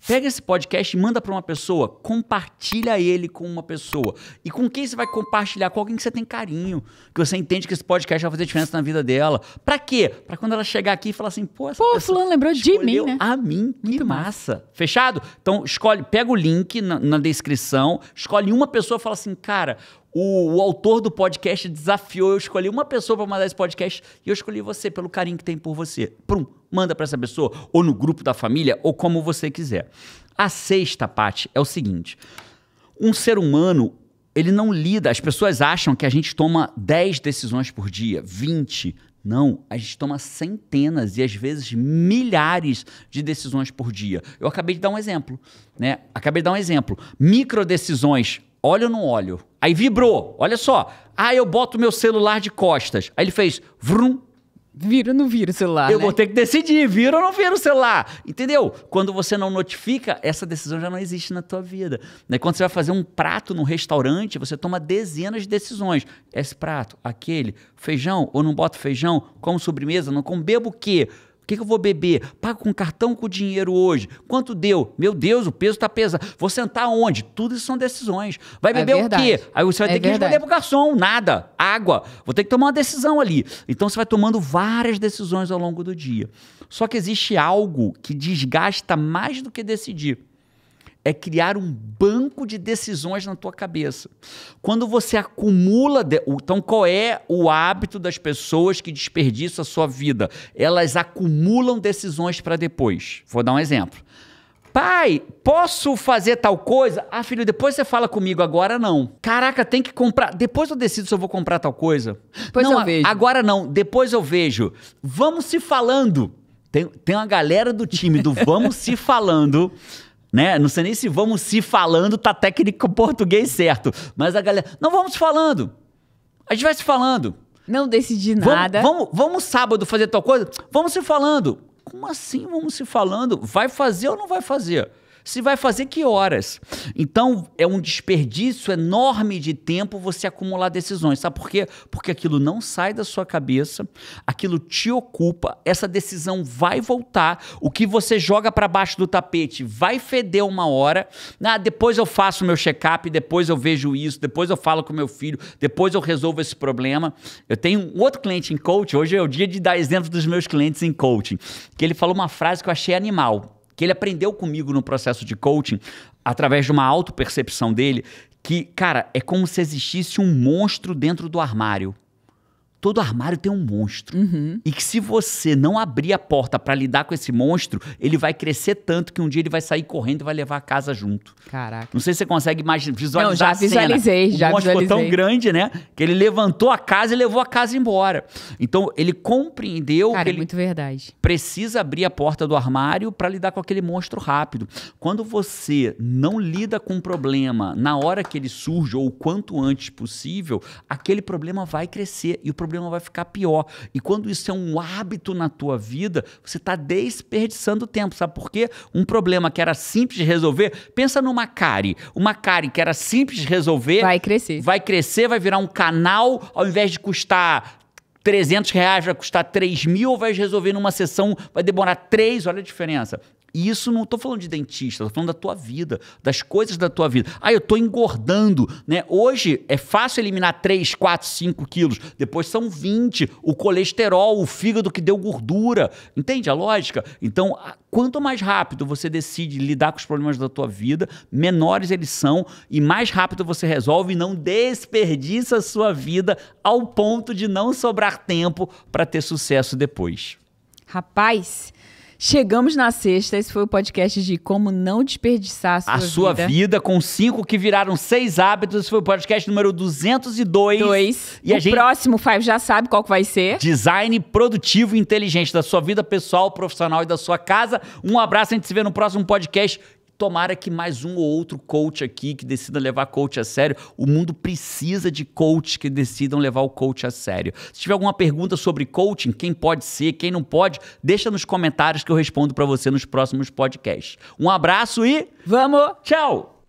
Pega esse podcast e manda para uma pessoa, compartilha ele com uma pessoa. E com quem você vai compartilhar? Com alguém que você tem carinho, que você entende que esse podcast vai fazer diferença na vida dela. Para quê? Para quando ela chegar aqui e falar assim, pô, essa pô, fulano lembrou de mim, né? A mim, que Muito massa. Fechado? Então, escolhe, pega o link na, na descrição, escolhe uma pessoa e fala assim, cara, o, o, autor do podcast desafiou, eu escolhi uma pessoa para mandar esse podcast e eu escolhi você pelo carinho que tem por você. Prum, manda para essa pessoa, ou no grupo da família, ou como você quiser. A sexta parte é o seguinte: um ser humano, ele não lida, as pessoas acham que a gente toma 10 decisões por dia, 20, não, a gente toma centenas e às vezes milhares de decisões por dia. Eu acabei de dar um exemplo, né? Acabei de dar um exemplo. Micro decisões olha ou não olho? Aí vibrou, olha só. Ah, eu boto meu celular de costas. Aí ele fez vrum. Vira ou não vira o celular? Eu né? vou ter que decidir, vira ou não vira o celular. Entendeu? Quando você não notifica, essa decisão já não existe na tua vida. Né? Quando você vai fazer um prato num restaurante, você toma dezenas de decisões. Esse prato, aquele, feijão ou não boto feijão, como sobremesa, não como bebo o quê? que, que eu vou beber? Pago com cartão com dinheiro hoje? Quanto deu? Meu Deus, o peso está pesado. Vou sentar onde? Tudo isso são decisões. Vai é beber é o quê? Aí você vai é ter que responder pro garçom, nada, água. Vou ter que tomar uma decisão ali. Então você vai tomando várias decisões ao longo do dia. Só que existe algo que desgasta mais do que decidir é criar um banco de decisões na tua cabeça. Quando você acumula, de... então qual é o hábito das pessoas que desperdiçam a sua vida? Elas acumulam decisões para depois. Vou dar um exemplo. Pai, posso fazer tal coisa? Ah, filho, depois você fala comigo, agora não. Caraca, tem que comprar. Depois eu decido se eu vou comprar tal coisa. Depois não, eu vejo. Agora não, depois eu vejo. Vamos se falando. Tem, tem uma galera do time do Vamos Se Falando né? Não sei nem se vamos se falando tá técnico português certo, mas a galera, não vamos falando. A gente vai se falando. Não decidi nada. Vamos, vamos, vamos sábado fazer tal coisa? Vamos se falando. Como assim vamos se falando? Vai fazer ou não vai fazer? se vai fazer que horas. Então é um desperdício enorme de tempo você acumular decisões. Sabe por quê? Porque aquilo não sai da sua cabeça, aquilo te ocupa, essa decisão vai voltar, o que você joga para baixo do tapete vai feder uma hora. Ah, depois eu faço meu check-up, depois eu vejo isso, depois eu falo com meu filho, depois eu resolvo esse problema. Eu tenho outro cliente em coaching, hoje é o dia de dar exemplo dos meus clientes em coaching, que ele falou uma frase que eu achei animal que ele aprendeu comigo no processo de coaching, através de uma auto percepção dele, que, cara, é como se existisse um monstro dentro do armário todo armário tem um monstro. Uhum. E que se você não abrir a porta para lidar com esse monstro, ele vai crescer tanto que um dia ele vai sair correndo e vai levar a casa junto. Caraca. Não sei se você consegue imaginar, visualizar não, já a visualizei, cena. já o monstro visualizei. tão grande, né? Que ele levantou a casa e levou a casa embora. Então, ele compreendeu Cara, que é ele muito verdade. precisa abrir a porta do armário para lidar com aquele monstro rápido. Quando você não lida com um problema na hora que ele surge ou o quanto antes possível, aquele problema vai crescer e o problema problema vai ficar pior. E quando isso é um hábito na tua vida, você está desperdiçando tempo. Sabe por quê? Um problema que era simples de resolver, pensa numa cárie. Uma cárie que era simples de resolver... Vai crescer. Vai crescer, vai virar um canal, ao invés de custar 300 reais vai custar 3 mil, vai resolver numa sessão, vai demorar 3, olha a diferença. E isso não estou falando de dentista, estou falando da tua vida, das coisas da tua vida. Ah, eu estou engordando, né? Hoje é fácil eliminar 3, 4, 5 quilos, depois são 20, o colesterol, o fígado que deu gordura. Entende a lógica? Então, quanto mais rápido você decide lidar com os problemas da tua vida, menores eles são e mais rápido você resolve e não desperdiça a sua vida ao ponto de não sobrar tempo para ter sucesso depois. Rapaz, Chegamos na sexta. Esse foi o podcast de como não desperdiçar a sua, a sua vida. vida. com cinco que viraram seis hábitos. Esse foi o podcast número 202. Dois. E o gente... próximo, Five, já sabe qual que vai ser. Design produtivo e inteligente da sua vida pessoal, profissional e da sua casa. Um abraço. A gente se vê no próximo podcast. Tomara que mais um ou outro coach aqui que decida levar coach a sério. O mundo precisa de coaches que decidam levar o coach a sério. Se tiver alguma pergunta sobre coaching, quem pode ser, quem não pode, deixa nos comentários que eu respondo para você nos próximos podcasts. Um abraço e vamos, tchau.